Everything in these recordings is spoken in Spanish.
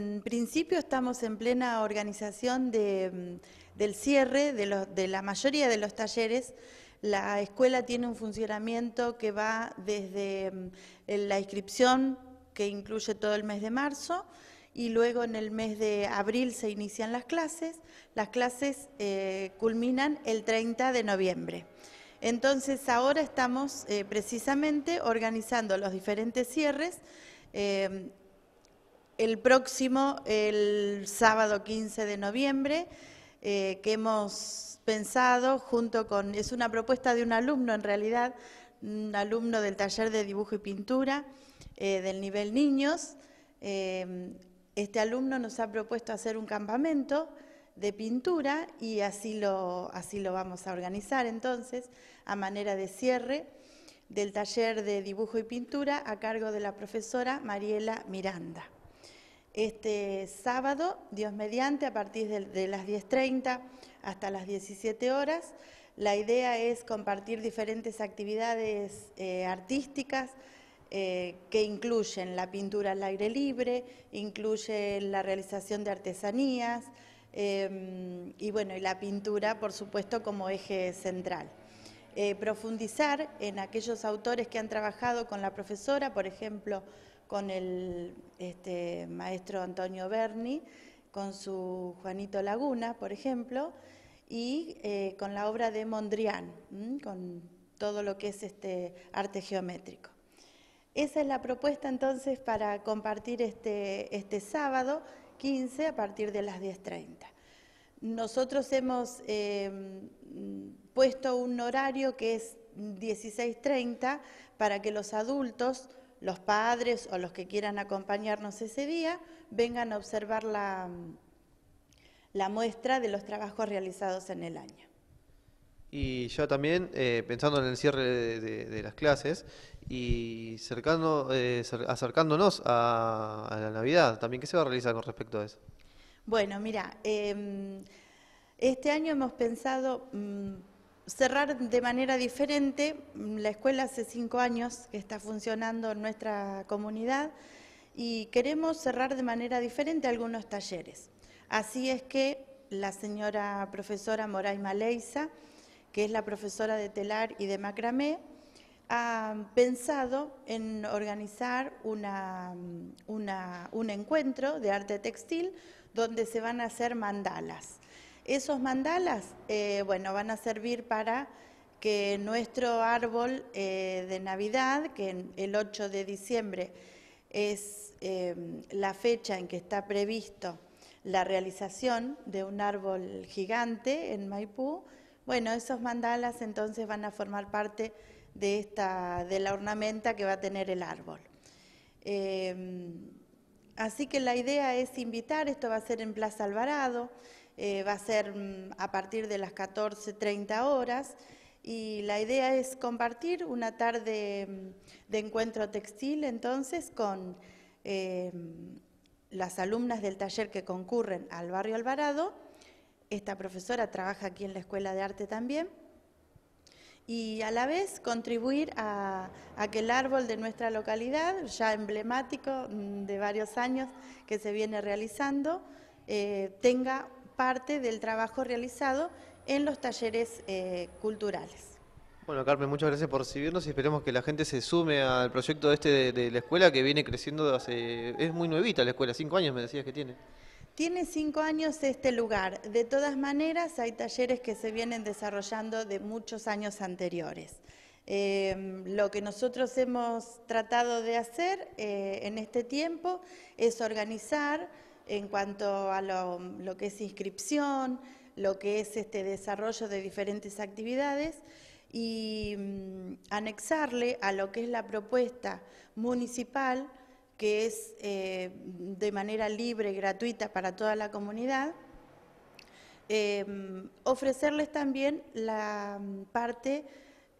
En principio estamos en plena organización mm, del cierre de, la mayoría de los talleres. La escuela tiene un funcionamiento que va desde mm, la inscripción, que incluye todo el mes de marzo, y luego en el mes de abril se inician las clases. Las clases eh, culminan el 30 de noviembre. Entonces ahora estamos eh, precisamente organizando los diferentes cierres eh, el próximo, el sábado 15 de noviembre, eh, que hemos pensado junto con, es una propuesta de un alumno en realidad, un alumno del taller de dibujo y pintura eh, del nivel niños. Eh, este alumno nos ha propuesto hacer un campamento de pintura y así lo vamos a organizar entonces a manera de cierre del taller de dibujo y pintura a cargo de la profesora Mariela Miranda. Este sábado, Dios mediante, a partir de, las 10.30 hasta las 17 horas, la idea es compartir diferentes actividades eh, artísticas eh, que incluyen la pintura al aire libre, incluye la realización de artesanías em, y bueno, y la pintura, por supuesto, como eje central. Eh, profundizar en aquellos autores que han trabajado con la profesora, por ejemplo, con el este, maestro Antonio Berni, con su Juanito Laguna, por ejemplo, y eh, con la obra de Mondrian, con todo lo que es este arte geométrico. Esa es la propuesta entonces para compartir este, este sábado 15 a partir de las 10.30. Nosotros hemos eh, puesto un horario que es 16.30 para que los adultos los padres o los que quieran acompañarnos ese día vengan a observar la, muestra de los trabajos realizados en el año. Y yo también, eh, pensando en el cierre de, las clases y eh, acercándonos a, la Navidad, también, ¿qué se va a realizar con respecto a eso? Bueno, mira, em, este año hemos pensado... Mm, cerrar de manera diferente la escuela hace cinco años que está funcionando en nuestra comunidad y queremos cerrar de manera diferente algunos talleres. Así es que la señora profesora Moraima Maleiza, que es la profesora de telar y de macramé, ha pensado en organizar un encuentro de arte textil donde se van a hacer mandalas. Esos mandalas, eh, bueno, van a servir para que nuestro árbol eh, de Navidad, que el 8 de diciembre es eh, la fecha en que está previsto la realización de un árbol gigante en Maipú, bueno, esos mandalas entonces van a formar parte de, esta, de la ornamenta que va a tener el árbol. así que la idea es invitar, esto va a ser en Plaza Alvarado, eh, va a ser mm, a partir de las 14.30 horas y la idea es compartir una tarde mm, de encuentro textil entonces con em, las alumnas del taller que concurren al barrio Alvarado. Esta profesora trabaja aquí en la Escuela de Arte también y a la vez contribuir a, que el árbol de nuestra localidad, ya emblemático mm, de varios años que se viene realizando, eh, tenga parte del trabajo realizado en los talleres eh, culturales. Bueno, Carmen, muchas gracias por recibirnos y esperemos que la gente se sume al proyecto este de, la escuela que viene creciendo hace... Es muy nuevita la escuela, cinco años me decías que tiene. Tiene cinco años este lugar. De todas maneras, hay talleres que se vienen desarrollando de muchos años anteriores. Eh, lo que nosotros hemos tratado de hacer eh, en este tiempo es organizar en cuanto a lo, que es inscripción, lo que es este desarrollo de diferentes actividades y mm, anexarle a lo que es la propuesta municipal, que es eh, de manera libre y gratuita para toda la comunidad, em, ofrecerles también la mm, parte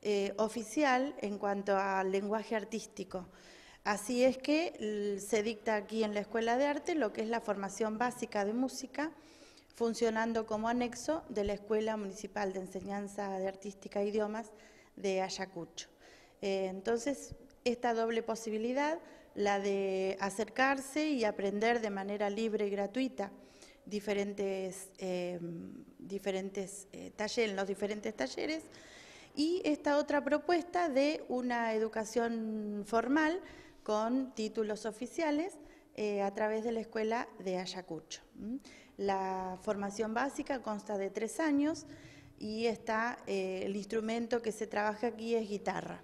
eh, oficial en cuanto al lenguaje artístico. Así es que se dicta aquí en la Escuela de Arte lo que es la formación básica de música, funcionando como anexo de la Escuela Municipal de Enseñanza de Artística e Idiomas de Ayacucho. Eh, entonces, esta doble posibilidad, la de acercarse y aprender de manera libre y gratuita diferentes, em, diferentes eh, talleres, los diferentes talleres, y esta otra propuesta de una educación formal con títulos oficiales eh, a través de la escuela de Ayacucho. La formación básica consta de tres años y está eh, el instrumento que se trabaja aquí es guitarra.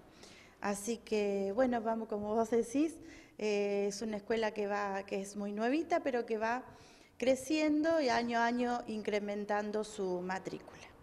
Así que, bueno, vamos, como vos decís, eh, es una escuela que, va, que es muy nuevita, pero que va creciendo y año a año incrementando su matrícula.